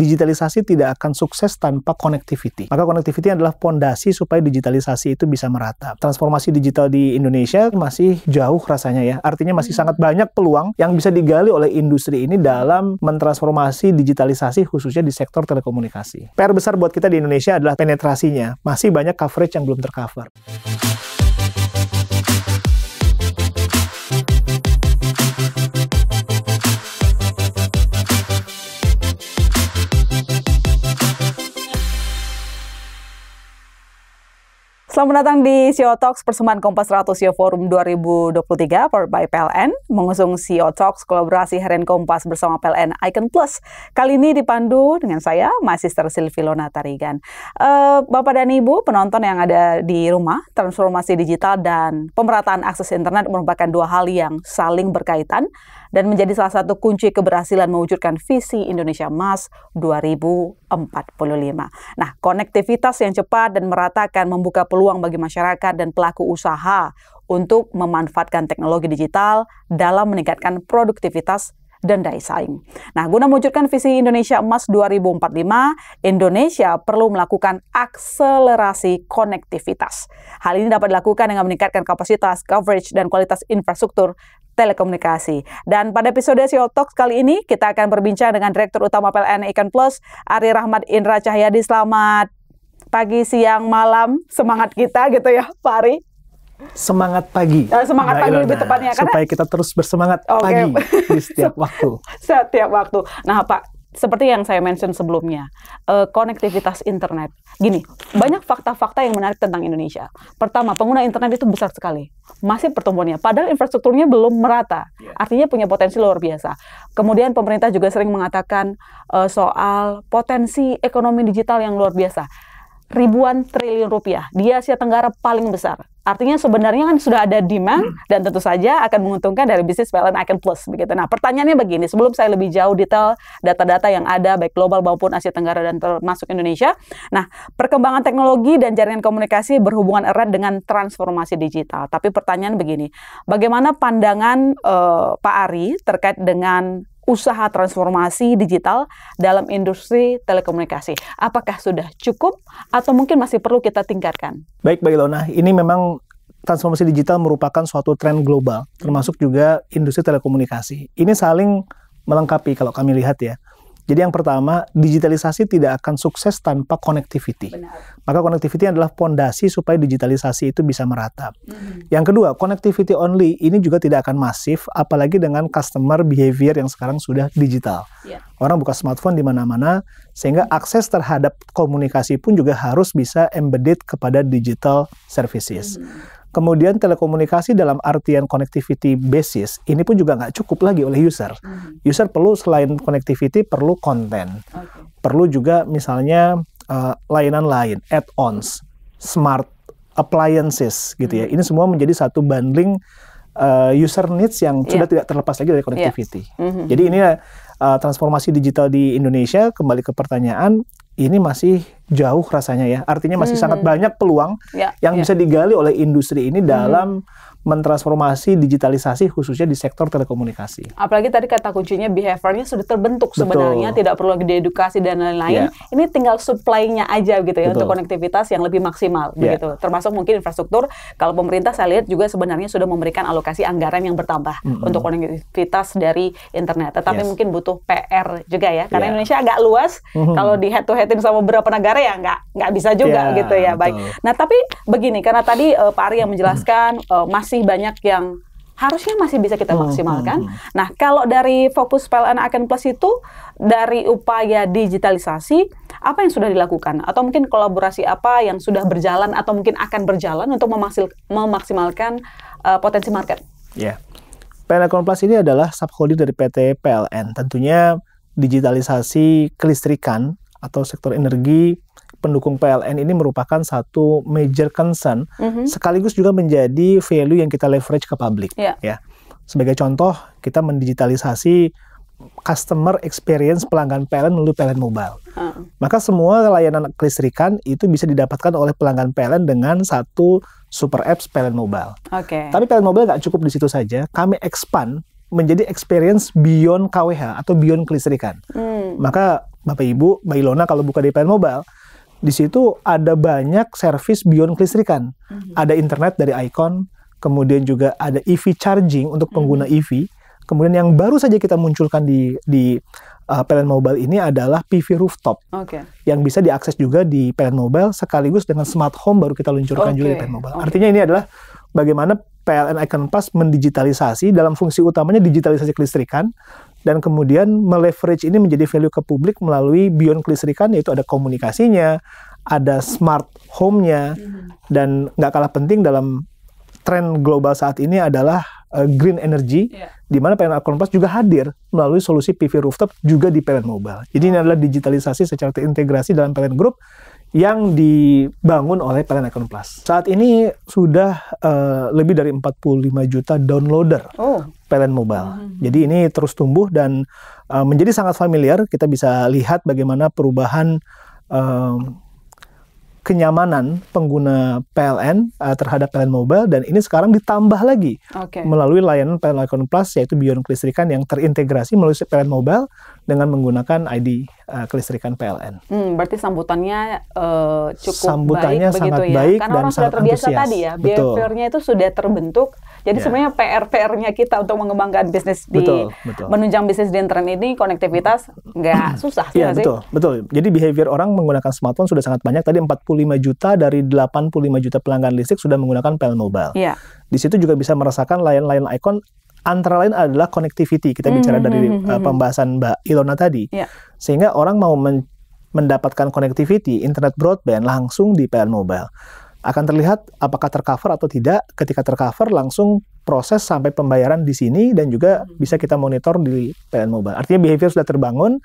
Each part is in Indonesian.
digitalisasi tidak akan sukses tanpa connectivity. Maka connectivity adalah pondasi supaya digitalisasi itu bisa merata. Transformasi digital di Indonesia masih jauh rasanya ya. Artinya masih sangat banyak peluang yang bisa digali oleh industri ini dalam mentransformasi digitalisasi khususnya di sektor telekomunikasi. PR besar buat kita di Indonesia adalah penetrasinya. Masih banyak coverage yang belum tercover. Selamat datang di CEO Talks persembahan Kompas 100 CEO Forum 2023 powered by PLN mengusung CEO Talks kolaborasi Harian Kompas bersama PLN Icon Plus. Kali ini dipandu dengan saya, My Sister Silvilona Tarigan. Uh, Bapak dan Ibu, penonton yang ada di rumah, transformasi digital dan pemerataan akses internet merupakan dua hal yang saling berkaitan dan menjadi salah satu kunci keberhasilan mewujudkan visi Indonesia Emas 2045. Nah, konektivitas yang cepat dan merata akan membuka peluang bagi masyarakat dan pelaku usaha untuk memanfaatkan teknologi digital dalam meningkatkan produktivitas dan daya saing. Nah, guna mewujudkan visi Indonesia Emas 2045, Indonesia perlu melakukan akselerasi konektivitas. Hal ini dapat dilakukan dengan meningkatkan kapasitas, coverage, dan kualitas infrastruktur telekomunikasi. Dan pada episode CEO Talks kali ini kita akan berbincang dengan Direktur Utama PLN Ikan Plus, Ari Rahmat Indra Cahyadi. Selamat pagi, siang, malam. Semangat kita gitu ya, Pak Ari. Semangat pagi. Uh, semangat Mbak nah, pagi Ilona. lebih nah, tepatnya. Supaya karena... Supaya kita terus bersemangat okay. pagi di setiap waktu. setiap waktu. Nah Pak, seperti yang saya mention sebelumnya, uh, konektivitas internet. Gini, banyak fakta-fakta yang menarik tentang Indonesia. Pertama, pengguna internet itu besar sekali. Masih pertumbuhannya, padahal infrastrukturnya belum merata. Iya. Artinya punya potensi luar biasa. Kemudian pemerintah juga sering mengatakan uh, soal potensi ekonomi digital yang luar biasa ribuan triliun rupiah. Di Asia Tenggara paling besar. Artinya sebenarnya kan sudah ada demand hmm. dan tentu saja akan menguntungkan dari bisnis PLN Icon Plus begitu. Nah, pertanyaannya begini, sebelum saya lebih jauh detail data-data yang ada baik global maupun Asia Tenggara dan termasuk Indonesia. Nah, perkembangan teknologi dan jaringan komunikasi berhubungan erat dengan transformasi digital. Tapi pertanyaan begini, bagaimana pandangan uh, Pak Ari terkait dengan usaha transformasi digital dalam industri telekomunikasi. Apakah sudah cukup atau mungkin masih perlu kita tingkatkan? Baik, Mbak Ilona, ini memang transformasi digital merupakan suatu tren global, termasuk juga industri telekomunikasi. Ini saling melengkapi kalau kami lihat ya. Jadi yang pertama, digitalisasi tidak akan sukses tanpa connectivity. Benar. Maka connectivity adalah pondasi supaya digitalisasi itu bisa merata. Mm-hmm. Yang kedua, connectivity only ini juga tidak akan masif, apalagi dengan customer behavior yang sekarang sudah digital. Yeah. Orang buka smartphone di mana-mana, sehingga akses terhadap komunikasi pun juga harus bisa embedded kepada digital services. Mm-hmm. Kemudian telekomunikasi dalam artian connectivity basis ini pun juga nggak cukup lagi oleh user. Hmm. User perlu selain connectivity perlu konten, okay. perlu juga misalnya uh, layanan lain, add-ons, smart appliances gitu hmm. ya. Mm-hmm. Ini semua menjadi satu bundling uh, user needs yang yeah. sudah tidak terlepas lagi dari iya. connectivity. Yeah. Mm -hmm. Jadi ini uh, transformasi digital di Indonesia kembali ke pertanyaan ini masih jauh rasanya ya. Artinya masih hmm. sangat banyak peluang ya, yang ya. bisa digali oleh industri ini dalam hmm mentransformasi digitalisasi khususnya di sektor telekomunikasi. Apalagi tadi kata kuncinya behaviornya sudah terbentuk sebenarnya, tidak perlu lagi diedukasi dan lain-lain. Yeah. Ini tinggal supply-nya aja gitu ya Betul. untuk konektivitas yang lebih maksimal yeah. begitu. Termasuk mungkin infrastruktur kalau pemerintah saya lihat juga sebenarnya sudah memberikan alokasi anggaran yang bertambah mm -hmm. untuk konektivitas dari internet. Tetapi yes. mungkin butuh PR juga ya karena yeah. Indonesia agak luas. Mm -hmm. Kalau di head to headin sama beberapa negara ya nggak nggak bisa juga yeah, gitu ya. Betul. Baik. Nah, tapi begini karena tadi uh, Pak Ari yang menjelaskan uh, mas masih banyak yang harusnya masih bisa kita hmm, maksimalkan. Hmm, hmm. Nah, kalau dari fokus PLN Aken Plus itu dari upaya digitalisasi apa yang sudah dilakukan atau mungkin kolaborasi apa yang sudah berjalan atau mungkin akan berjalan untuk memaksil, memaksimalkan uh, potensi market. Ya. Yeah. PLN Aken Plus ini adalah subholding dari PT PLN. Tentunya digitalisasi kelistrikan atau sektor energi pendukung PLN ini merupakan satu major concern mm-hmm. sekaligus juga menjadi value yang kita leverage ke publik yeah. ya. Sebagai contoh, kita mendigitalisasi customer experience pelanggan PLN melalui PLN Mobile. Uh. Maka semua layanan kelistrikan itu bisa didapatkan oleh pelanggan PLN dengan satu super apps PLN Mobile. Okay. Tapi PLN Mobile nggak cukup di situ saja. Kami expand menjadi experience beyond KWH atau beyond kelistrikan. Hmm. Maka Bapak Ibu, Mbak Ilona kalau buka di PLN Mobile, di situ ada banyak servis beyond kelistrikan. Mm-hmm. Ada internet dari Icon, kemudian juga ada EV charging untuk mhm. pengguna mm-hmm. E EV. Kemudian yang baru saja kita munculkan di di uh, PLN Mobile ini adalah PV rooftop. Okay. Yang bisa diakses juga di PLN Mobile sekaligus dengan smart home baru kita luncurkan okay. juga di PLN Mobile. Okay. Artinya ini adalah bagaimana PLN Icon Pass mendigitalisasi dalam fungsi utamanya digitalisasi kelistrikan, dan kemudian meleverage ini menjadi value ke publik melalui beyond kelistrikan yaitu ada komunikasinya, ada smart home-nya mm-hmm. dan nggak kalah penting dalam tren global saat ini adalah uh, green energy yeah. di mana PNR Plus juga hadir melalui solusi PV rooftop juga di PLN Mobile. Jadi ini adalah digitalisasi secara terintegrasi dalam PLN Group yang dibangun oleh PLN Icon Plus. Saat ini sudah uh, lebih dari 45 juta downloader oh. PLN Mobile. Hmm. Jadi ini terus tumbuh dan uh, menjadi sangat familiar. Kita bisa lihat bagaimana perubahan uh, kenyamanan pengguna PLN uh, eh, terhadap PLN mobile dan ini sekarang ditambah lagi okay. melalui layanan PLN Icon Plus yaitu beyond kelistrikan yang terintegrasi melalui PLN mobile dengan menggunakan ID uh, eh, kelistrikan PLN. Hmm, berarti sambutannya uh, cukup sambutannya baik sangat begitu ya. Baik Karena dan orang sudah terbiasa antusias. tadi ya, behaviornya itu sudah terbentuk jadi yeah. sebenarnya PR-PR-nya kita untuk mengembangkan bisnis di betul, betul. menunjang bisnis di internet ini konektivitas nggak hmm. susah iya, sih. Iya betul, betul. Jadi behavior orang menggunakan smartphone sudah sangat banyak. Tadi 45 juta dari 85 juta pelanggan listrik sudah menggunakan PL Mobile. Yeah. Di situ juga bisa merasakan layan-layan ikon antara lain adalah konektiviti. Kita hmm, bicara mm -hmm. dari uh, pembahasan Mbak Ilona tadi. Yeah. Sehingga orang mau men mendapatkan konektiviti internet broadband langsung di PL Mobile akan terlihat apakah tercover atau tidak. Ketika tercover langsung proses sampai pembayaran di sini dan juga hmm. bisa kita monitor di PLN Mobile. Artinya behavior sudah terbangun,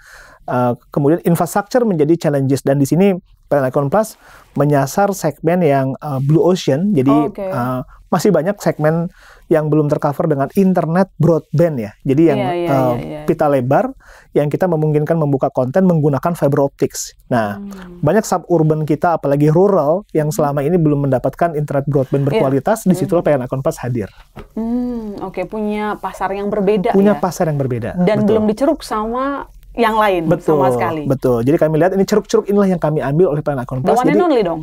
eh, kemudian infrastruktur menjadi challenges dan di sini PLN Icon Plus menyasar segmen yang eh, blue ocean. Jadi oh, okay. Eh, masih banyak segmen yang belum tercover dengan internet broadband ya. Jadi yang yeah, yeah, uh, yeah, yeah. pita lebar yang kita memungkinkan membuka konten menggunakan fiber optics. Nah, hmm. banyak suburban kita apalagi rural yang hmm. selama ini belum mendapatkan internet broadband iya. berkualitas, yeah. disitulah hmm. PN Akunpas hadir. Hmm, oke okay. punya pasar yang berbeda. Punya ya? pasar yang berbeda. Dan Betul. belum diceruk sama yang lain betul, sama sekali. Betul. Jadi kami lihat ini ceruk-ceruk inilah yang kami ambil oleh Plan Account Plus. The one and only dong.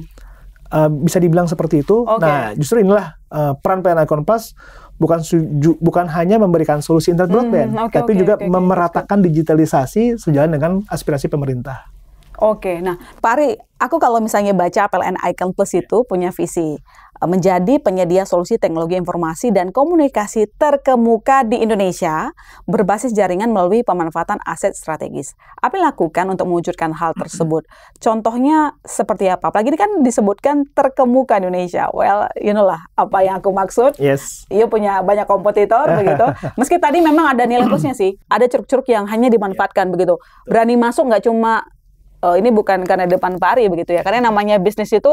Uh, bisa dibilang seperti itu. Okay. Nah, justru inilah uh, peran PNI Kompas bukan suju, bukan hanya memberikan solusi internet hmm, broadband, hmm, okay, tapi okay, juga okay, memeratakan okay. digitalisasi sejalan dengan aspirasi pemerintah. Oke, okay. nah Pak Ari, aku kalau misalnya baca PLN Icon Plus iya. itu punya visi eh, menjadi penyedia solusi teknologi informasi dan komunikasi terkemuka di Indonesia berbasis jaringan melalui pemanfaatan aset strategis. Apa yang lakukan untuk mewujudkan hal tersebut? Contohnya seperti apa? Apalagi ini kan disebutkan terkemuka Indonesia. Well, you know lah apa yang aku maksud. Yes. Ia punya banyak kompetitor begitu. Meski tadi memang ada nilai plusnya sih. Ada ceruk-ceruk yang hanya dimanfaatkan begitu. Berani masuk nggak cuma uh, ini bukan karena depan pari begitu ya. Karena namanya bisnis itu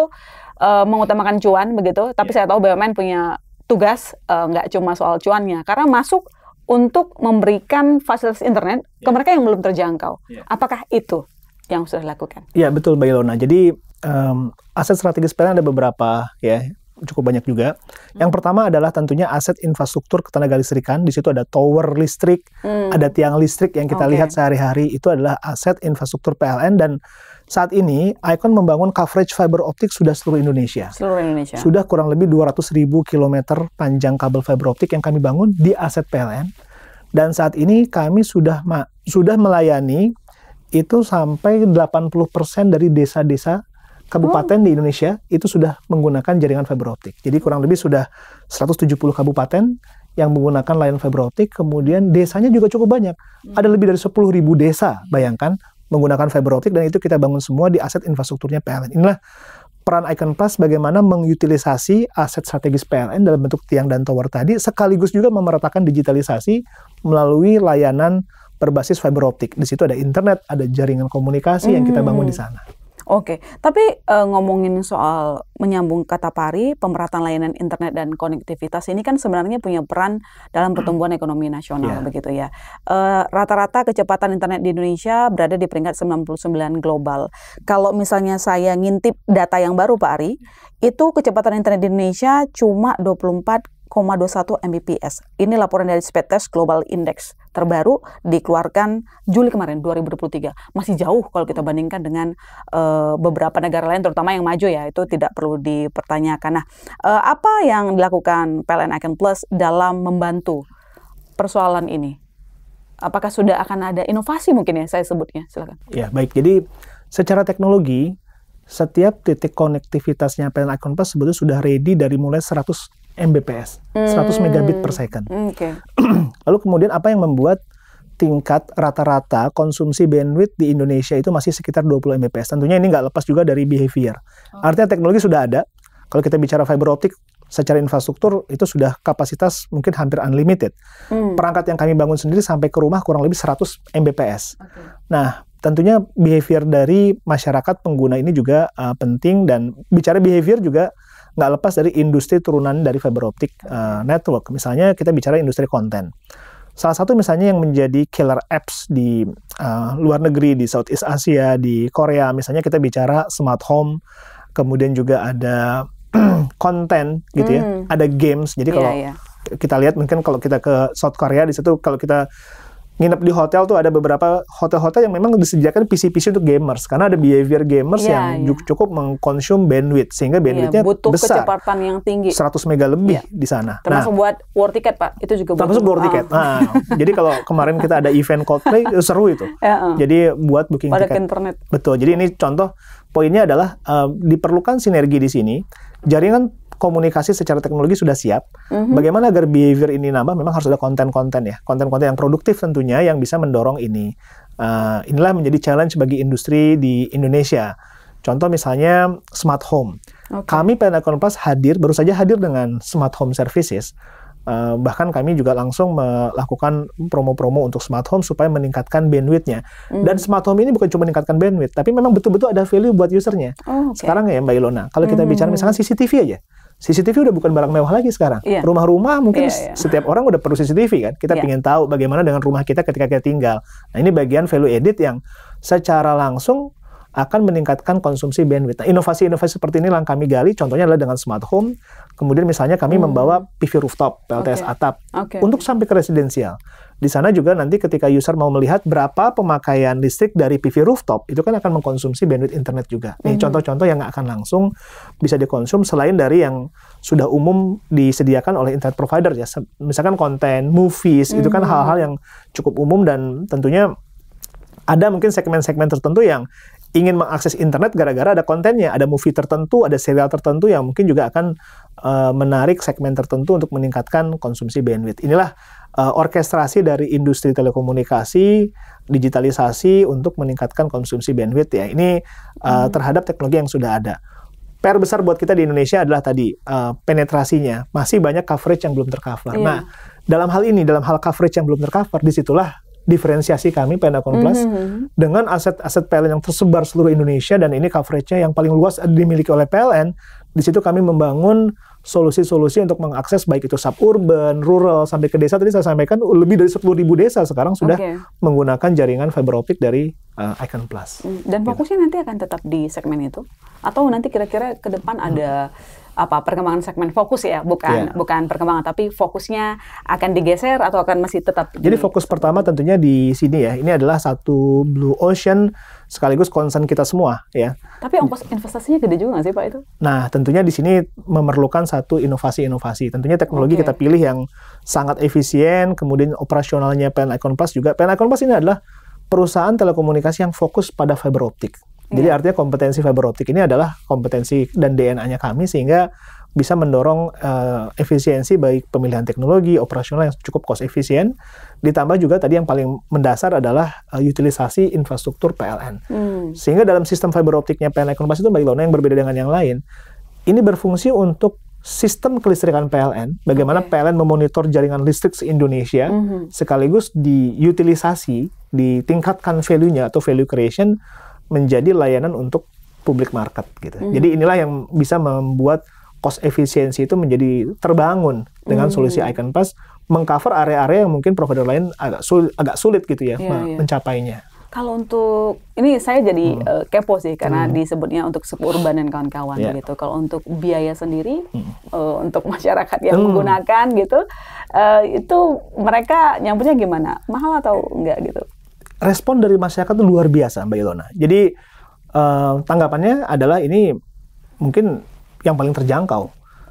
uh, mengutamakan cuan begitu. Tapi yeah. saya tahu BUMN punya tugas uh, cuma soal cuannya. Karena masuk untuk memberikan fasilitas internet yeah. ke iya. mereka yang belum terjangkau. Yeah. Apakah itu yang sudah dilakukan? Iya betul Mbak Jadi um, aset strategis PLN ada beberapa ya cukup banyak juga. Yang pertama adalah tentunya aset infrastruktur ketenaga listrikan. Di situ ada tower listrik, hmm. ada tiang listrik yang kita okay. lihat sehari-hari itu adalah aset infrastruktur PLN dan saat ini Icon membangun coverage fiber optik sudah seluruh Indonesia. Seluruh Indonesia. Sudah kurang lebih 200 ribu kilometer panjang kabel fiber optik yang kami bangun di aset PLN. Dan saat ini kami sudah sudah melayani itu sampai 80% dari desa-desa kabupaten oh. di Indonesia itu sudah menggunakan jaringan fiber optik. Jadi kurang lebih sudah 170 kabupaten yang menggunakan layanan fiber optik, kemudian desanya juga cukup banyak. Hmm. Ada lebih dari 10 ribu desa, bayangkan menggunakan fiber optik dan itu kita bangun semua di aset infrastrukturnya PLN. Inilah peran Icon Plus bagaimana mengutilisasi aset strategis PLN dalam bentuk tiang dan tower tadi sekaligus juga memeratakan digitalisasi melalui layanan berbasis fiber optik. Di situ ada internet, ada jaringan komunikasi hmm. yang kita bangun di hmm. sana. Oke, tapi uh, ngomongin soal menyambung kata pari, pemerataan layanan internet dan konektivitas ini kan sebenarnya punya peran dalam hmm. pertumbuhan ekonomi nasional yeah. begitu ya. rata eh, rata-rata kecepatan internet di Indonesia berada di peringkat 99 global. Kalau misalnya saya ngintip data yang baru Pak Ari, itu kecepatan internet di Indonesia cuma 24,21 Mbps. Ini laporan dari Speedtest Global Index terbaru dikeluarkan Juli kemarin 2023. Masih jauh kalau kita bandingkan dengan uh, beberapa negara lain terutama yang maju ya, itu tidak perlu dipertanyakan. Nah, uh, apa yang dilakukan PLN Icon Plus dalam membantu persoalan ini? Apakah sudah akan ada inovasi mungkin ya saya sebutnya? Silakan. Ya, baik. Jadi secara teknologi setiap titik konektivitasnya PLN Icon Plus sebetulnya sudah ready dari mulai 100 Mbps, hmm. 100 megabit per second. Hmm, okay. Lalu kemudian apa yang membuat tingkat rata-rata konsumsi bandwidth di Indonesia itu masih sekitar 20 Mbps. Tentunya ini nggak lepas juga dari behavior. Oh. Artinya teknologi sudah ada. Kalau kita bicara fiber optik, secara infrastruktur itu sudah kapasitas mungkin hampir unlimited. Hmm. Perangkat yang kami bangun sendiri sampai ke rumah kurang lebih 100 Mbps. Okay. Nah, tentunya behavior dari masyarakat pengguna ini juga uh, penting dan bicara behavior juga nggak lepas dari industri turunan dari fiber optik uh, network. Misalnya kita bicara industri konten. Salah satu misalnya yang menjadi killer apps di uh, luar negeri di Southeast Asia, di Korea, misalnya kita bicara smart home, kemudian juga ada konten gitu ya, hmm. ada games. Jadi iya, kalau yeah, yeah. kita lihat mungkin kalau kita ke South Korea di situ kalau kita nginep di hotel tuh ada beberapa hotel-hotel yang memang disediakan PC-PC untuk gamers karena ada behavior gamers yeah, yang yeah. cukup mengkonsum bandwidth sehingga iya, bandwidthnya yeah, butuh besar. kecepatan yang tinggi. 100 mega lebih yeah. di sana. Nah, termasuk nah, buat war ticket Pak, itu juga butuh. termasuk war ticket. Nah, jadi kalau kemarin kita ada event Coldplay eh, seru itu. Yeah, ya, uh. Jadi buat booking Pada tiket. internet. Betul. Jadi ini contoh poinnya adalah uh, diperlukan sinergi di sini. Jaringan komunikasi secara teknologi sudah siap. Mm-hmm. Bagaimana agar behavior ini nambah? Memang harus ada konten-konten ya, konten-konten yang produktif tentunya yang bisa mendorong ini. Uh, inilah menjadi challenge bagi industri di Indonesia. Contoh misalnya smart home. Okay. Kami Pendakon Kompas hadir, baru saja hadir dengan smart home services. Uh, bahkan kami juga langsung melakukan promo-promo untuk smart home supaya meningkatkan bandwidthnya. Mm. Dan smart home ini bukan cuma meningkatkan bandwidth, tapi memang betul-betul ada value buat usernya. Oh, okay. Sekarang ya Mbak Ilona, kalau kita mm. bicara mhm. misalkan CCTV aja, CCTV udah bukan barang mewah lagi sekarang. Iya. Rumah-rumah yeah. mungkin yeah, yeah. setiap orang udah perlu CCTV kan. Kita yeah. pengen tahu bagaimana dengan rumah kita ketika kita tinggal. Nah ini bagian value edit yang secara langsung akan meningkatkan konsumsi bandwidth. inovasi inovasi-inovasi seperti ini yang kami gali. Contohnya adalah dengan smart home. Kemudian misalnya kami hmm. membawa PV rooftop, PLTS okay. atap okay. untuk sampai ke residensial. Di sana juga nanti ketika user mau melihat berapa pemakaian listrik dari PV rooftop, itu kan akan mengkonsumsi bandwidth internet juga. Ini hmm. contoh-contoh hmm. yang akan langsung bisa dikonsum selain dari yang sudah umum disediakan oleh internet provider ya. Misalkan konten, movies, hmm. itu kan hmm. hal-hal yang cukup umum dan tentunya ada mungkin segmen-segmen tertentu yang ingin mengakses internet gara-gara ada kontennya, ada movie tertentu, ada serial tertentu yang mungkin juga akan uh, menarik segmen tertentu untuk meningkatkan konsumsi bandwidth. Inilah uh, orkestrasi dari industri telekomunikasi, digitalisasi untuk meningkatkan konsumsi bandwidth ya. Ini uh, hmm. terhadap teknologi yang sudah ada. PR besar buat kita di Indonesia adalah tadi uh, penetrasinya masih banyak coverage yang belum tercover. Yeah. Nah, dalam hal ini, dalam hal coverage yang belum tercover, disitulah diferensiasi kami PN Account Plus mm -hmm. dengan aset-aset PLN yang tersebar seluruh Indonesia dan ini coveragenya yang paling luas dimiliki oleh PLN. Di situ kami membangun solusi-solusi untuk mengakses baik itu suburban, rural sampai ke desa tadi saya sampaikan lebih dari 10.000 desa sekarang sudah okay. menggunakan jaringan fiber optik dari uh, Icon Plus. Dan gitu. fokusnya gitu. nanti akan tetap di segmen itu atau nanti kira-kira ke depan hmm. ada apa perkembangan segmen fokus ya, bukan yeah. bukan perkembangan tapi fokusnya akan digeser atau akan masih tetap. Jadi di... fokus pertama tentunya di sini ya. Ini adalah satu blue ocean sekaligus concern kita semua ya. Tapi ongkos investasinya gede juga nggak sih Pak itu? Nah, tentunya di sini memerlukan satu inovasi-inovasi. Tentunya teknologi okay. kita pilih yang sangat efisien, kemudian operasionalnya pen Icon Plus juga. pen Icon Plus ini adalah perusahaan telekomunikasi yang fokus pada fiber optik. Jadi iya. artinya kompetensi fiber optik ini adalah kompetensi dan DNA-nya kami sehingga bisa mendorong uh, efisiensi baik pemilihan teknologi operasional yang cukup cost efisien ditambah juga tadi yang paling mendasar adalah uh, utilisasi infrastruktur PLN hmm. sehingga dalam sistem fiber optiknya PLN Ekonomas itu bagaimana yang berbeda dengan yang lain ini berfungsi untuk sistem kelistrikan PLN bagaimana okay. PLN memonitor jaringan listrik se-Indonesia mm -hmm. sekaligus diutilisasi ditingkatkan value-nya atau value creation menjadi layanan untuk publik market gitu. Mm. Jadi inilah yang bisa membuat cost efisiensi itu menjadi terbangun dengan mm. solusi Icon Pass mengcover area-area yang mungkin provider lain agak sulit, agak sulit gitu ya yeah, iya, iya. mencapainya. Yeah. Kalau untuk ini saya jadi hmm. uh, kepo sih karena hmm. disebutnya untuk suburban dan kawan-kawan yeah. gitu. Kalau untuk biaya sendiri hmm. uh, untuk masyarakat yang hmm. menggunakan gitu uh, itu mereka nyambutnya gimana? Mahal atau enggak gitu? respon dari masyarakat itu luar biasa Mbak Ilona. Jadi uh, tanggapannya adalah ini mungkin yang paling terjangkau.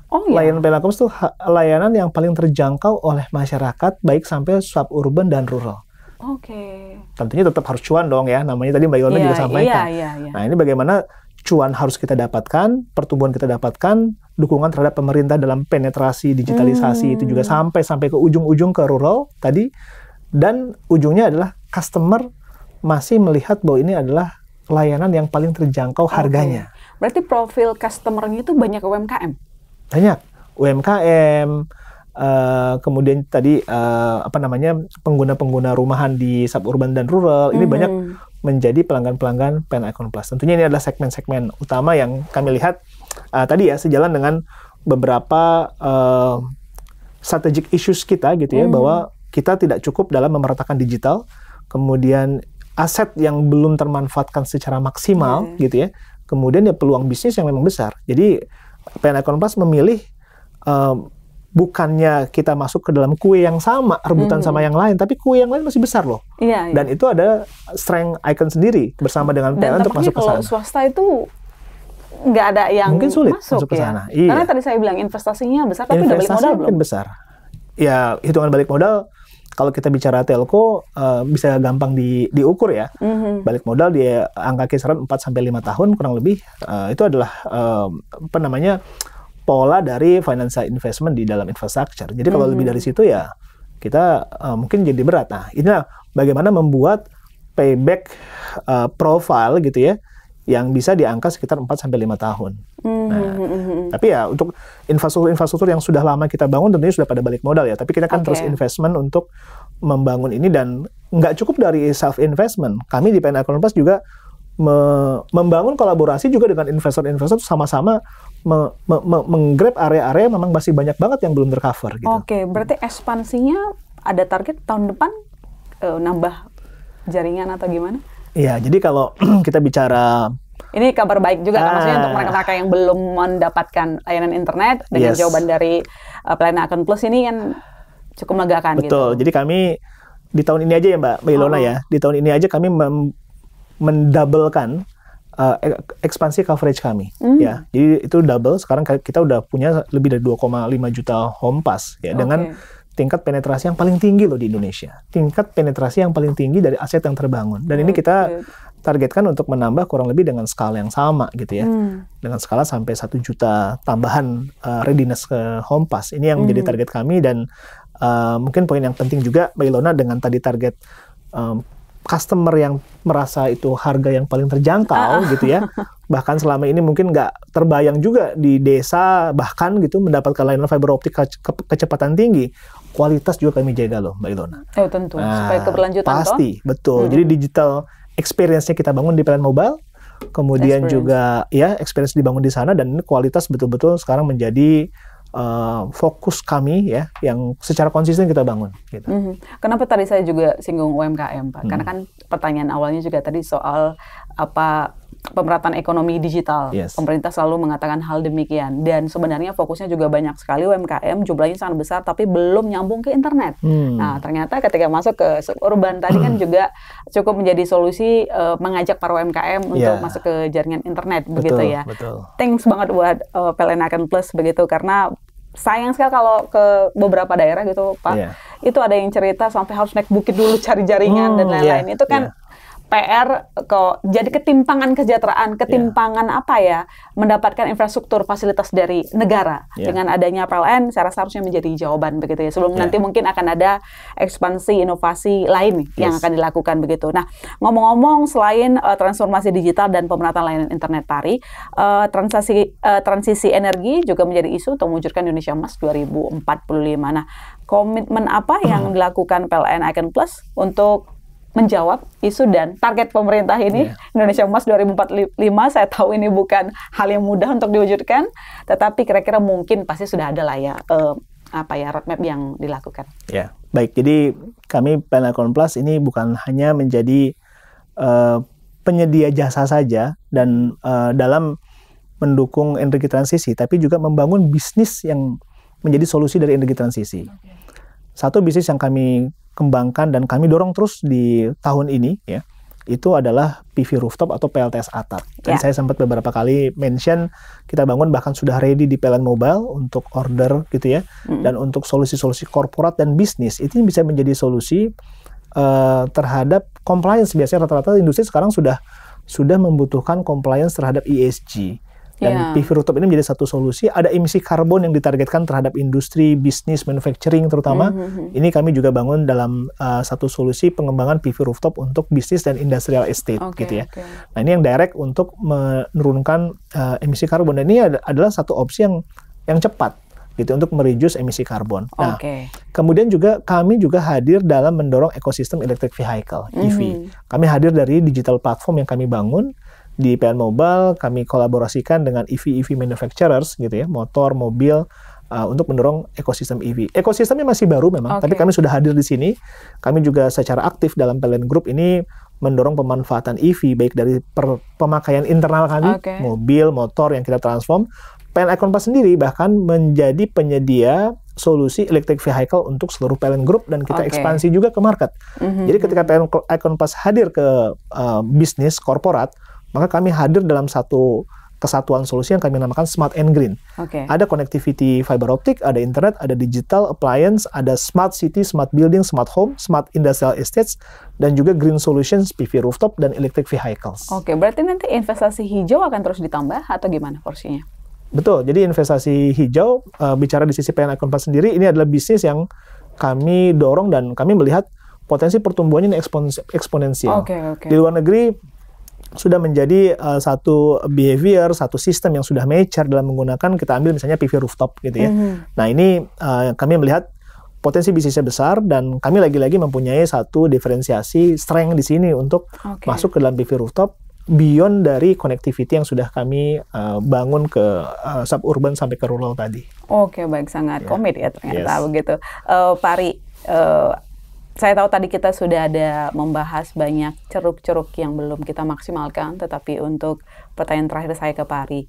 Oh, iya. Layanan Pelakoms itu layanan yang paling terjangkau oleh masyarakat baik sampai urban dan rural. Oke. Okay. Tentunya tetap harus cuan dong ya. Namanya tadi Mbak Ilona yeah, juga iya, sampaikan. Iya, iya, iya. Nah, ini bagaimana cuan harus kita dapatkan, pertumbuhan kita dapatkan, dukungan terhadap pemerintah dalam penetrasi digitalisasi hmm. itu juga hmm. sampai sampai ke ujung-ujung ke rural tadi dan ujungnya adalah customer masih melihat bahwa ini adalah layanan yang paling terjangkau harganya. Berarti profil customernya itu banyak UMKM? Banyak. UMKM, uh, kemudian tadi uh, apa namanya pengguna-pengguna rumahan di suburban dan rural, ini hmm. banyak menjadi pelanggan-pelanggan Pen Icon Plus. Tentunya ini adalah segmen-segmen utama yang kami lihat uh, tadi ya sejalan dengan beberapa uh, strategic issues kita gitu ya hmm. bahwa kita tidak cukup dalam memeratakan digital, kemudian aset yang belum termanfaatkan secara maksimal hmm. gitu ya. Kemudian ya peluang bisnis yang memang besar. Jadi PN Econ Plus memilih um, bukannya kita masuk ke dalam kue yang sama rebutan hmm. sama yang lain, tapi kue yang lain masih besar loh. Iya, iya. Dan itu ada strength icon sendiri bersama dengan PN Dan untuk masuk ke sana. Kalau swasta itu nggak ada yang mungkin sulit masuk, masuk ke ya. sana. Ya? Iya. Karena tadi saya bilang investasinya besar, tapi investasi udah balik modal belum? besar. Ya hitungan balik modal kalau kita bicara telco uh, bisa gampang di, diukur ya. Mm-hmm. Balik modal di angka kisaran 4 sampai 5 tahun kurang lebih uh, itu adalah uh, apa namanya pola dari financial investment di dalam infrastructure. Jadi kalau mm-hmm. lebih mhm. dari situ ya kita uh, mungkin jadi berat. Nah, inilah bagaimana membuat payback uh, profile gitu ya yang bisa diangkat sekitar 4 sampai lima tahun. Mm-hmm. Nah, hmm, hmm, hmm. tapi ya untuk infrastruktur-infrastruktur yang sudah lama kita bangun tentunya sudah pada balik modal ya, tapi kita kan okay. terus investment untuk membangun ini dan nggak cukup dari self investment. Kami di PNA Plus juga me membangun kolaborasi juga dengan investor-investor sama-sama me me me menggrab area-area memang masih banyak banget yang belum tercover gitu. Oke, okay, berarti ekspansinya ada target tahun depan uh, nambah jaringan atau gimana? Iya, jadi kalau kita bicara ini kabar baik juga, ah. maksudnya untuk ah. mereka-mereka yang belum mendapatkan layanan internet dengan yes. jawaban dari uh, Pelayanan Akun Plus ini kan cukup melegakan. Gitu. Betul. Gitu. Jadi kami di tahun ini aja ya Mbak, Mbak ya, oh. ya, di tahun ini aja kami mendoublekan uh, ekspansi coverage kami mm. ya. Jadi itu double. Sekarang kita udah punya lebih dari 2,5 juta home pass ya okay. dengan tingkat penetrasi yang paling tinggi loh di Indonesia. Tingkat penetrasi yang paling tinggi dari aset yang terbangun. Dan ini kita targetkan untuk menambah kurang lebih dengan skala yang sama gitu ya. Hmm. Dengan skala sampai satu juta tambahan uh, readiness ke home pass. Ini yang menjadi hmm. target kami dan uh, mungkin poin yang penting juga Mbak Ilona dengan tadi target um, customer yang merasa itu harga yang paling terjangkau ah, ah. gitu ya. Bahkan selama ini mungkin nggak terbayang juga di desa bahkan gitu mendapatkan layanan fiber optik ke kecepatan tinggi kualitas juga kami jaga loh Mbak Ilona. Eh tentu, nah, supaya keberlanjutan Pasti, toh? betul. Hmm. Jadi digital experience-nya kita bangun di Planet Mobile, kemudian experience. juga ya experience dibangun di sana dan kualitas betul-betul sekarang menjadi uh, fokus kami ya yang secara konsisten kita bangun. Gitu. Mm -hmm. Kenapa tadi saya juga singgung UMKM Pak? -hmm. Karena kan pertanyaan awalnya juga tadi soal apa pemerataan ekonomi digital. Yes. Pemerintah selalu mengatakan hal demikian dan sebenarnya fokusnya juga banyak sekali UMKM jumlahnya sangat besar tapi belum nyambung ke internet. Hmm. Nah, ternyata ketika masuk ke urban tadi kan juga cukup menjadi solusi uh, mengajak para UMKM untuk yeah. masuk ke jaringan internet betul, begitu ya. Betul. Thanks banget buat uh, eh, Pelenakan Plus begitu karena sayang sekali kalau ke beberapa daerah gitu Pak. Yeah. Itu ada yang cerita sampai harus naik bukit dulu cari jaringan hmm, dan lain-lain. Yeah, itu kan yeah PR kok jadi ketimpangan kesejahteraan, iya. ketimpangan yeah. apa ya mendapatkan infrastruktur fasilitas dari negara yeah. dengan adanya PLN saya rasa harusnya menjadi jawaban begitu ya. Sebelum yeah. nanti mungkin akan ada ekspansi inovasi lain yes. yang akan dilakukan begitu. Nah, ngomong-ngomong selain uh, transformasi digital dan pemerataan layanan internet tari, uh, eh, transisi uh, eh, transisi energi juga menjadi isu untuk mewujudkan Indonesia Emas 2045. Nah, komitmen apa yang dilakukan PLN Icon Plus untuk menjawab isu dan target pemerintah ini yeah. Indonesia Emas 2045 saya tahu ini bukan hal yang mudah untuk diwujudkan tetapi kira-kira mungkin pasti sudah ada lah ya uh, apa ya roadmap yang dilakukan. Ya, yeah. baik. Jadi kami Penacon Plus ini bukan hanya menjadi uh, penyedia jasa saja dan uh, dalam mendukung energi transisi tapi juga membangun bisnis yang menjadi solusi dari energi transisi. Okay. Satu bisnis yang kami kembangkan dan kami dorong terus di tahun ini ya itu adalah PV rooftop atau PLTS atap. Dan yeah. saya sempat beberapa kali mention kita bangun bahkan sudah ready di PLN Mobile untuk order gitu ya. Mm. Dan untuk solusi-solusi korporat dan bisnis itu bisa menjadi solusi uh, terhadap compliance biasanya rata-rata industri sekarang sudah sudah membutuhkan compliance terhadap ESG. Dan yeah. PV rooftop ini menjadi satu solusi. Ada emisi karbon yang ditargetkan terhadap industri, bisnis, manufacturing terutama. Mm-hmm. Ini kami juga bangun dalam uh, satu solusi pengembangan PV rooftop untuk bisnis dan industrial estate okay, gitu ya. Okay. Nah ini yang direct untuk menurunkan uh, emisi karbon. Dan ini ad- adalah satu opsi yang yang cepat gitu untuk mereduce emisi karbon. Nah, kemudian juga kami juga hadir dalam mendorong ekosistem electric vehicle Mm -hmm. Kami hadir dari digital platform yang kami bangun di PN Mobile kami kolaborasikan dengan EV-EV e manufacturers gitu ya, motor, mobil, uh, untuk mendorong ekosistem EV. Ekosistemnya masih baru memang, okay. tapi kami sudah hadir di sini. Kami juga secara aktif dalam PLN Group ini mendorong pemanfaatan EV baik dari per, pemakaian internal kami, okay. mobil, motor yang kita transform. PLN IconPass sendiri bahkan menjadi penyedia solusi electric vehicle untuk seluruh PLN Group dan kita okay. ekspansi juga ke market. Mm -hmm. Jadi ketika mhm. PLN IconPass hadir ke uh, bisnis korporat, maka kami hadir dalam satu kesatuan solusi yang kami namakan smart and green. Okay. Ada connectivity fiber optik, ada internet, ada digital appliance, ada smart city, smart building, smart home, smart industrial estates, dan juga green solutions PV rooftop dan electric vehicles. Oke, okay, berarti nanti investasi hijau akan terus ditambah atau gimana porsinya? Betul, jadi investasi hijau uh, bicara di sisi PN Akunpas sendiri ini adalah bisnis yang kami dorong dan kami melihat potensi pertumbuhannya ini eksponensial. Okay, okay. Di luar negeri sudah menjadi uh, satu behavior, satu sistem yang sudah mature dalam menggunakan kita ambil misalnya PV rooftop gitu ya. Mm -hmm. Nah ini uh, kami melihat potensi bisnisnya besar dan kami lagi-lagi mempunyai satu diferensiasi strength di sini untuk okay. masuk ke dalam PV rooftop beyond dari connectivity yang sudah kami uh, bangun ke uh, suburban sampai ke rural tadi. Oke okay, baik sangat yeah. komit ya ternyata yes. begitu. Uh, Pari. Uh, saya tahu tadi kita sudah ada membahas banyak ceruk-ceruk yang belum kita maksimalkan, tetapi untuk pertanyaan terakhir saya ke Pari,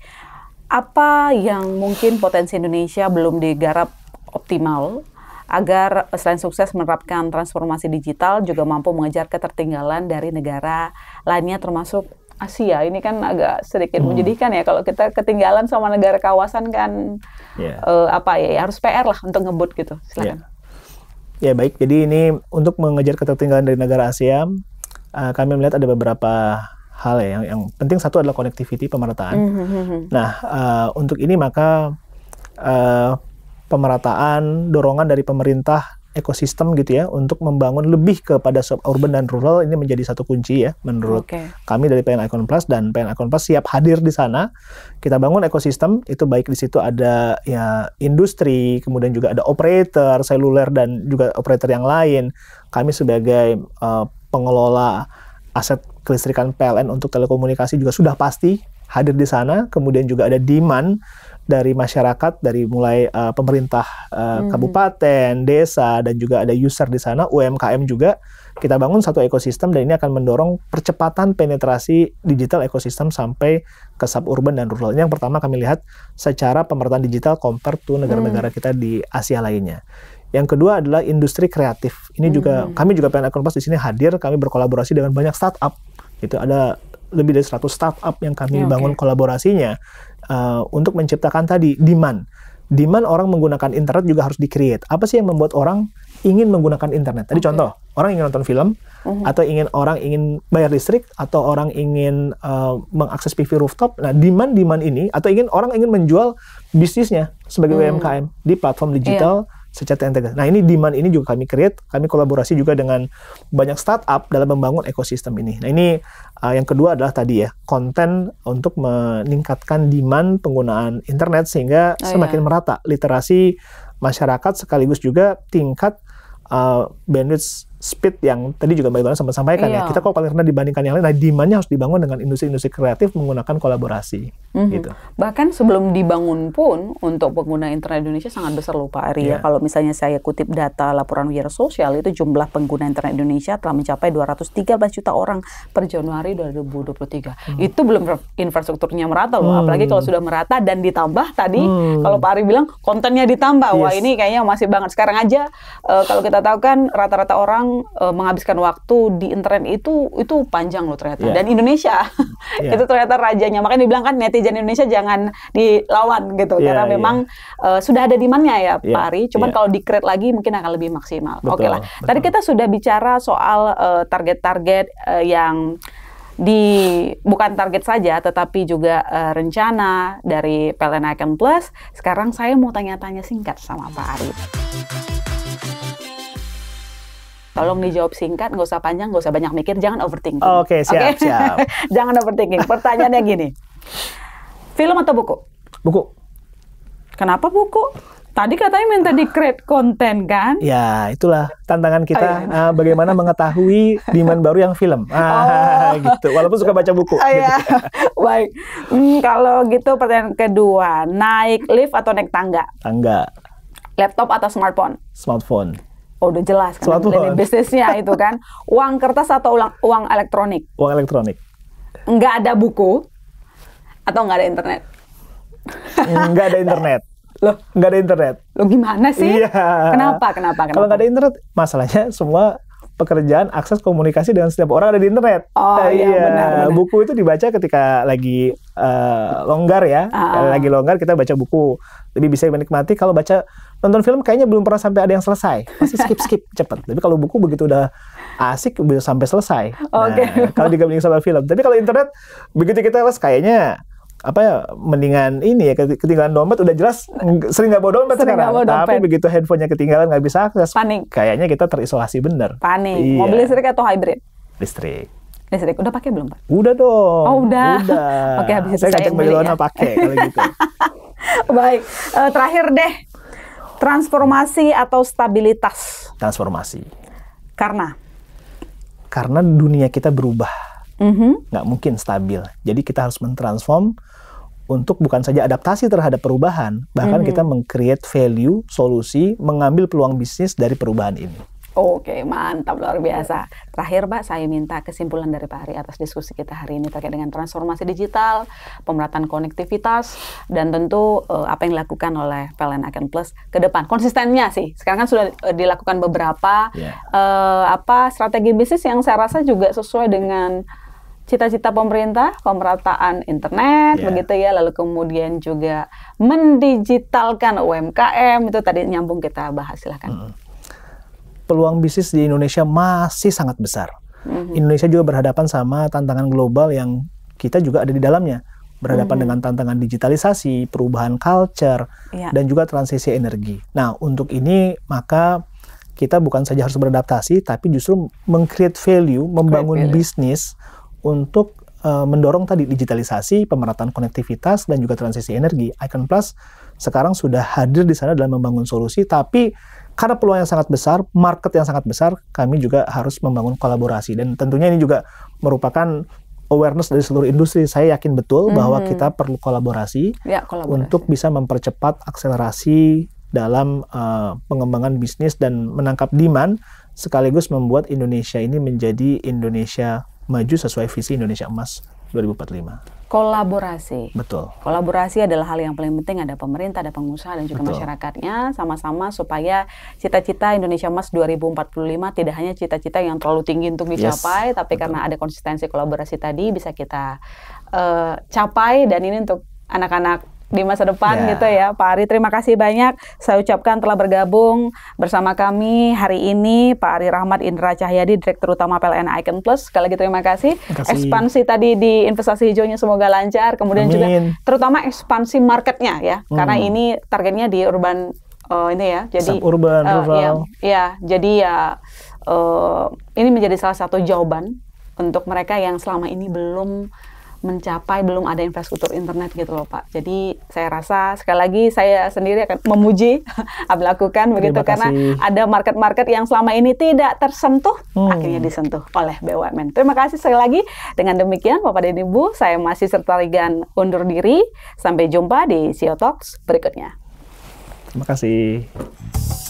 apa yang mungkin potensi Indonesia belum digarap optimal agar selain sukses menerapkan transformasi digital juga mampu mengejar ketertinggalan dari negara lainnya termasuk Asia ini kan agak sedikit hmm. menjadikan ya kalau kita ketinggalan sama negara kawasan kan yeah. Iya. uh, apa ya, ya harus PR lah untuk ngebut gitu silakan yeah. Ya baik, jadi ini untuk mengejar ketertinggalan dari negara Asia, uh, eh, kami melihat ada beberapa hal ya yang, yang penting satu adalah connectivity pemerataan. Mm -hmm. Nah uh, untuk ini maka uh, pemerataan dorongan dari pemerintah ekosistem gitu ya untuk membangun lebih kepada suburban dan rural ini menjadi satu kunci ya menurut okay. kami dari PN Icon Plus dan PN Icon Plus siap hadir di sana. Kita bangun ekosistem itu baik di situ ada ya industri, kemudian juga ada operator seluler dan juga operator yang lain. Kami sebagai uh, pengelola aset kelistrikan PLN untuk telekomunikasi juga sudah pasti hadir di sana. Kemudian juga ada demand dari masyarakat dari mulai uh, pemerintah uh, hmm. kabupaten, desa dan juga ada user di sana UMKM juga kita bangun satu ekosistem dan ini akan mendorong percepatan penetrasi digital ekosistem sampai ke suburban dan rural. Ini yang pertama kami lihat secara pemerintahan digital compare to negara-negara hmm. kita di Asia lainnya. Yang kedua adalah industri kreatif. Ini hmm. juga kami juga pengen Kompas di sini hadir, kami berkolaborasi dengan banyak startup. Itu ada lebih dari 100 startup yang kami ya, bangun okay. kolaborasinya Eh, untuk menciptakan tadi demand. Demand orang menggunakan internet juga harus di-create. Apa sih yang membuat orang ingin menggunakan internet? Tadi okay. contoh, orang ingin nonton film, uh-huh. atau ingin orang ingin bayar listrik, atau orang ingin uh, mengakses PV rooftop. Nah, demand-demand ini, atau ingin orang ingin menjual bisnisnya sebagai hmm. UMKM di platform digital. Yeah secara integrasi. Nah ini demand ini juga kami create, kami kolaborasi juga dengan banyak startup dalam membangun ekosistem ini. Nah ini uh, yang kedua adalah tadi ya konten untuk meningkatkan demand penggunaan internet sehingga oh, iya. semakin iya. merata literasi masyarakat sekaligus juga tingkat uh, bandwidth speed yang tadi juga Mbak Ilona sempat sampaikan ya. iya. ya. Kita kok paling rendah dibandingkan yang lain. Nah, demand-nya harus dibangun dengan industri-industri kreatif menggunakan kolaborasi mm-hmm. gitu. Bahkan sebelum dibangun pun untuk pengguna internet Indonesia sangat besar loh Pak Ari yeah. ya. Iya. Kalau misalnya saya kutip data laporan Wira Sosial itu jumlah pengguna internet Indonesia telah mencapai 213 juta orang per Januari 2023. Hmm. Itu belum infrastrukturnya merata loh. Hmm. Apalagi kalau sudah merata dan ditambah tadi hmm. kalau Pak Ari bilang kontennya ditambah. Yes. Wah, ini kayaknya masih banget. Sekarang aja uh, kalau kita tahu kan rata-rata orang orang e, eh, menghabiskan waktu di internet itu itu panjang loh ternyata. Yeah. Dan Indonesia yeah. itu ternyata rajanya. Makanya dibilang kan netizen Indonesia jangan dilawan gitu yeah, karena iya. memang yeah. uh, sudah ada demandnya ya yeah. Pak iya, Ari. Cuman yeah. kalau dikreat lagi mungkin akan lebih maksimal. Oke okay lah. Betul. Tadi kita sudah bicara soal eh, target-target uh, uh, yang di bukan target saja tetapi juga uh, rencana dari PLN Icon Plus. Sekarang saya mau tanya-tanya singkat sama Pak Ari. Tolong dijawab singkat, nggak usah panjang, nggak usah banyak mikir, jangan overthinking. Oh, oke, okay, siap, okay? siap. jangan overthinking. Pertanyaannya gini. Film atau buku? Buku. Kenapa buku? Tadi katanya minta di create konten kan? Ya, itulah tantangan kita oh, iya. uh, bagaimana mengetahui demand baru yang film. Ah, oh. gitu. Walaupun suka baca buku. Oh, iya. gitu. Baik. Hmm, kalau gitu pertanyaan kedua, naik lift atau naik tangga? Tangga. Laptop atau smartphone? Smartphone. Oh udah jelas kan Suatu bisnisnya itu kan uang kertas atau uang uang elektronik. Uang elektronik. Enggak ada buku atau enggak ada internet. Enggak ada internet. Loh, enggak ada internet. Lo gimana sih? Iya. Kenapa? Kenapa? Kenapa? Kalau enggak ada internet, masalahnya semua pekerjaan akses komunikasi dengan setiap orang ada di internet. Oh iya, iya. Benar, benar. Buku itu dibaca ketika lagi uh, longgar ya, uh, lagi longgar kita baca buku lebih bisa menikmati. Kalau baca nonton film kayaknya belum pernah sampai ada yang selesai, pasti skip skip cepet. Tapi kalau buku begitu udah asik bisa sampai selesai. Oke. Nah, okay. Kalau digabungin sama film. Tapi kalau internet begitu kita les kayaknya apa ya mendingan ini ya ketinggalan dompet udah jelas sering nggak bawa dompet sering sekarang bawa dompet. tapi begitu handphonenya ketinggalan nggak bisa akses panik kayaknya kita terisolasi bener panik iya. mobil listrik atau hybrid listrik listrik udah pakai belum pak udah dong oh udah, udah. oke habis itu saya, saya beli ya. pakai kalau gitu baik uh, terakhir deh transformasi atau stabilitas transformasi karena karena dunia kita berubah mm-hmm. nggak mungkin stabil. Jadi kita harus mentransform untuk bukan saja adaptasi terhadap perubahan, bahkan mm-hmm. kita mengcreate value, solusi, mengambil peluang bisnis dari perubahan ini. Oke, mantap luar biasa. Terakhir, Pak, saya minta kesimpulan dari Pak Hari atas diskusi kita hari ini terkait dengan transformasi digital, pemerataan konektivitas, dan tentu uh, apa yang dilakukan oleh PLN Aken Plus ke depan. Konsistennya sih, sekarang kan sudah uh, dilakukan beberapa yeah. Ya. uh, apa strategi bisnis yang saya rasa juga sesuai dengan cita-cita pemerintah pemerataan internet yeah. begitu ya lalu kemudian juga mendigitalkan UMKM itu tadi nyambung kita bahas silahkan mm peluang bisnis di Indonesia masih sangat besar mm -hmm. Indonesia juga berhadapan sama tantangan global yang kita juga ada di dalamnya berhadapan mm -hmm. dengan tantangan digitalisasi perubahan culture yeah. dan juga transisi energi nah untuk ini maka kita bukan saja harus beradaptasi tapi justru mengcreate value membangun bisnis untuk uh, mendorong tadi digitalisasi, pemerataan konektivitas dan juga transisi energi. Icon Plus sekarang sudah hadir di sana dalam membangun solusi tapi karena peluang yang sangat besar, market yang sangat besar, kami juga harus membangun kolaborasi dan tentunya ini juga merupakan awareness dari seluruh industri. Saya yakin betul -hmm. bahwa mhm. kita perlu kolaborasi, ya, kolaborasi untuk bisa mempercepat akselerasi dalam uh, pengembangan bisnis dan menangkap demand sekaligus membuat Indonesia ini menjadi Indonesia maju sesuai visi Indonesia Emas 2045. Kolaborasi. Betul. Kolaborasi adalah hal yang paling penting. Ada pemerintah, ada pengusaha, dan juga Betul. masyarakatnya sama-sama supaya cita-cita Indonesia Emas 2045 tidak hanya cita-cita yang terlalu tinggi untuk dicapai, yes. tapi Betul. karena ada konsistensi kolaborasi tadi bisa kita uh, capai dan ini untuk anak-anak di masa depan yeah. gitu ya. Pak Ari terima kasih banyak saya ucapkan telah bergabung bersama kami hari ini Pak Ari Rahmat Indra Cahyadi Direktur Utama PLN Icon Plus. Sekali lagi terima kasih. Terima kasih. Ekspansi tadi di investasi hijaunya semoga lancar. Kemudian Amin. juga terutama ekspansi marketnya ya. Hmm. Karena ini targetnya di urban uh, ini ya. Jadi urban uh, eh, rural. Ya, ya, jadi ya uh, ini menjadi salah satu jawaban untuk mereka yang selama ini belum mencapai belum ada infrastruktur internet gitu loh Pak. Jadi saya rasa sekali lagi saya sendiri akan memuji Abla lakukan begitu karena ada market-market yang selama ini tidak tersentuh hmm. akhirnya disentuh oleh BUMN. Terima kasih sekali lagi. Dengan demikian Bapak dan Ibu, saya masih serta Ligan undur diri. Sampai jumpa di CEO Talks berikutnya. Terima kasih.